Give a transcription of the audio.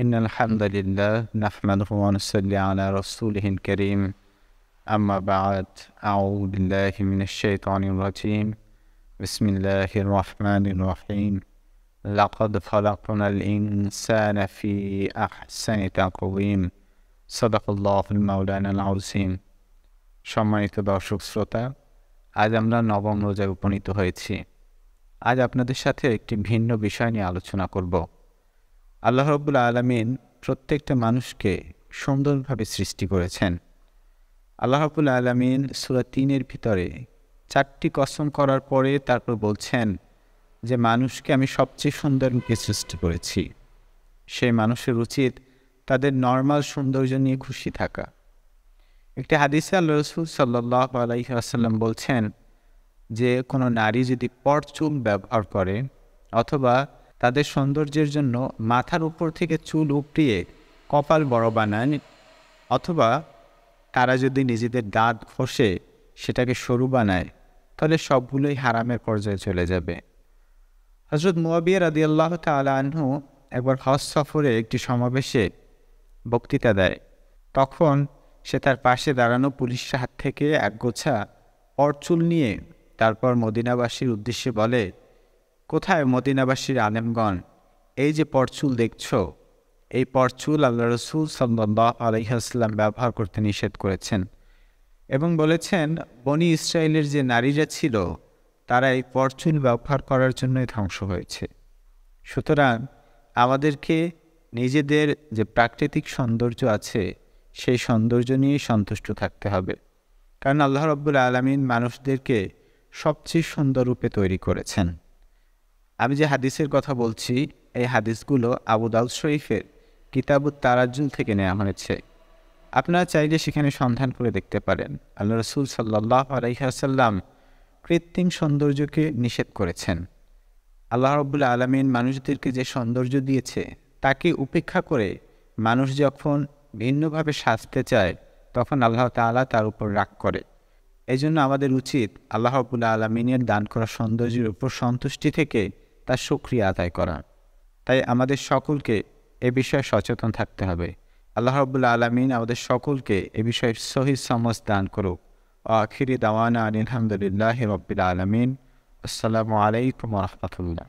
إن الحمد لله نحمده ونصلي على رسوله الكريم أما بعد أعوذ بالله من الشيطان الرجيم بسم الله الرحمن الرحيم لقد خلقنا الإنسان في أحسن تقويم صدق الله المولانا العظيم সম্মানিত দর্শক শ্রোতা আজ আমরা নবম রোজায় উপনীত হয়েছি আজ আপনাদের সাথে একটি ভিন্ন বিষয় নিয়ে আলোচনা করব আল্লাহ রব্বুল আলমিন প্রত্যেকটা মানুষকে সুন্দরভাবে সৃষ্টি করেছেন আল্লাহ রব্বুল আলমিন সুরা তিনের ভিতরে চারটি কসম করার পরে তারপর বলছেন যে মানুষকে আমি সবচেয়ে সুন্দর মুখে সৃষ্টি করেছি সেই মানুষের উচিত তাদের নর্মাল সৌন্দর্য নিয়ে খুশি থাকা একটি হাদিসে আল্লাহ রসুল সাল্লাহ আলাইসাল্লাম বলছেন যে কোনো নারী যদি পরচুম ব্যবহার করে অথবা তাদের সৌন্দর্যের জন্য মাথার উপর থেকে চুল উপড়িয়ে কপাল বড় বানান অথবা তারা যদি নিজেদের দাঁত ঘষে সেটাকে সরু বানায় তাহলে সবগুলোই হারামের পর্যায়ে চলে যাবে হজরত মুয়াবিয়া রাদি আল্লাহ আনহু একবার হজ সফরে একটি সমাবেশে বক্তৃতা দেয় তখন সে তার পাশে দাঁড়ানো পুলিশের হাত থেকে একগোছা অর্চুল নিয়ে তারপর মদিনাবাসীর উদ্দেশ্যে বলে কোথায় মদিনাবাসীর আলেমগণ এই যে পরচুল দেখছ এই পরচুল আল্লাহ রসুল সাল্লাহ আলহিহাস্লাম ব্যবহার করতে নিষেধ করেছেন এবং বলেছেন বনি ইসরায়েলের যে নারীরা ছিল তারা এই পরচুল ব্যবহার করার জন্যই ধ্বংস হয়েছে সুতরাং আমাদেরকে নিজেদের যে প্রাকৃতিক সৌন্দর্য আছে সেই সৌন্দর্য নিয়েই সন্তুষ্ট থাকতে হবে কারণ আল্লাহ রব্বুল আলমিন মানুষদেরকে সবচেয়ে সুন্দর রূপে তৈরি করেছেন আমি যে হাদিসের কথা বলছি এই হাদিসগুলো আবু দাউদ শরীফের কিতাবুত তারাজুল থেকে নেওয়া হয়েছে আপনারা চাইলে সেখানে সন্ধান করে দেখতে পারেন আল্লাহ রসুল সাল্লাহ আলহিহাসাল্লাম কৃত্রিম সৌন্দর্যকে নিষেধ করেছেন আল্লাহ রবুল আলমিন মানুষদেরকে যে সৌন্দর্য দিয়েছে তাকে উপেক্ষা করে মানুষ যখন ভিন্নভাবে সাজতে চায় তখন আল্লাহ তালা তার উপর রাগ করে এই জন্য আমাদের উচিত আল্লাহ রবুল্লা আলমিনের দান করা সৌন্দর্যের উপর সন্তুষ্টি থেকে তার সুক্রিয়া আদায় করা তাই আমাদের সকলকে এ বিষয়ে সচেতন থাকতে হবে আল্লাহ রবুল্লা আলমিন আমাদের সকলকে এ বিষয়ে সহি সমজ দান করুক আখিরি দাওয়ানা আলহামদুলিল্লাহ রবিল আলমিন আসসালামু আলাইকুম রহমতুল্লাহ